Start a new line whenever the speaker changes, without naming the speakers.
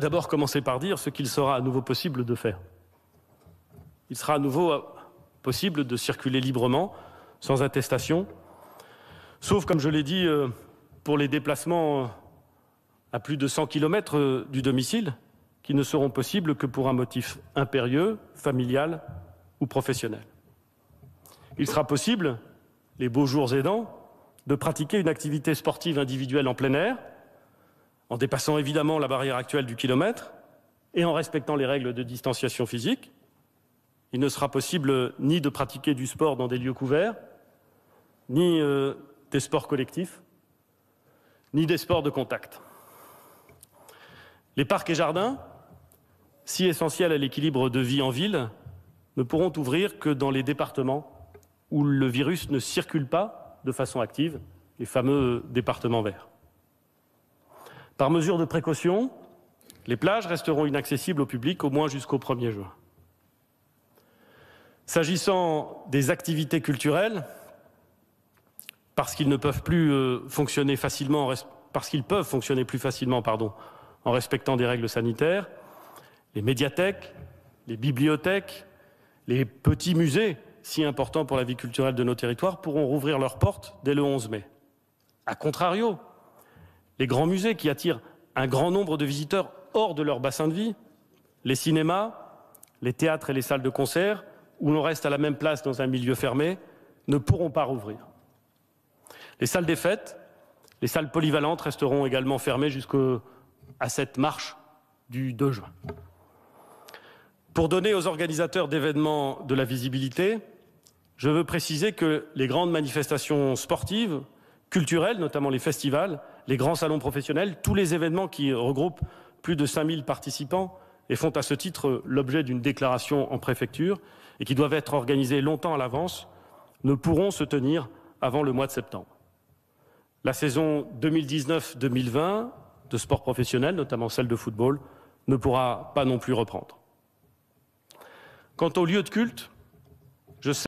d'abord commencer par dire ce qu'il sera à nouveau possible de faire. Il sera à nouveau euh, possible de circuler librement, sans attestation, sauf, comme je l'ai dit, euh, pour les déplacements euh, à plus de 100 km du domicile, qui ne seront possibles que pour un motif impérieux, familial ou professionnel. Il sera possible, les beaux jours aidants, de pratiquer une activité sportive individuelle en plein air, en dépassant évidemment la barrière actuelle du kilomètre et en respectant les règles de distanciation physique. Il ne sera possible ni de pratiquer du sport dans des lieux couverts, ni euh, des sports collectifs, ni des sports de contact. Les parcs et jardins, si essentiels à l'équilibre de vie en ville, ne pourront ouvrir que dans les départements où le virus ne circule pas de façon active, les fameux départements verts. Par mesure de précaution, les plages resteront inaccessibles au public au moins jusqu'au 1er juin. S'agissant des activités culturelles, parce qu'ils ne peuvent plus euh, fonctionner facilement, parce qu'ils peuvent fonctionner plus facilement, pardon, en respectant des règles sanitaires, les médiathèques, les bibliothèques, les petits musées, si importants pour la vie culturelle de nos territoires, pourront rouvrir leurs portes dès le 11 mai. A contrario, les grands musées qui attirent un grand nombre de visiteurs hors de leur bassin de vie, les cinémas, les théâtres et les salles de concert, où l'on reste à la même place dans un milieu fermé, ne pourront pas rouvrir. Les salles des fêtes, les salles polyvalentes resteront également fermées jusqu'à cette marche du 2 juin. Pour donner aux organisateurs d'événements de la visibilité, je veux préciser que les grandes manifestations sportives, culturelles, notamment les festivals, les grands salons professionnels, tous les événements qui regroupent plus de 5000 participants et font à ce titre l'objet d'une déclaration en préfecture et qui doivent être organisés longtemps à l'avance, ne pourront se tenir avant le mois de septembre. La saison 2019-2020 de sport professionnel, notamment celle de football, ne pourra pas non plus reprendre. Quant aux lieux de culte,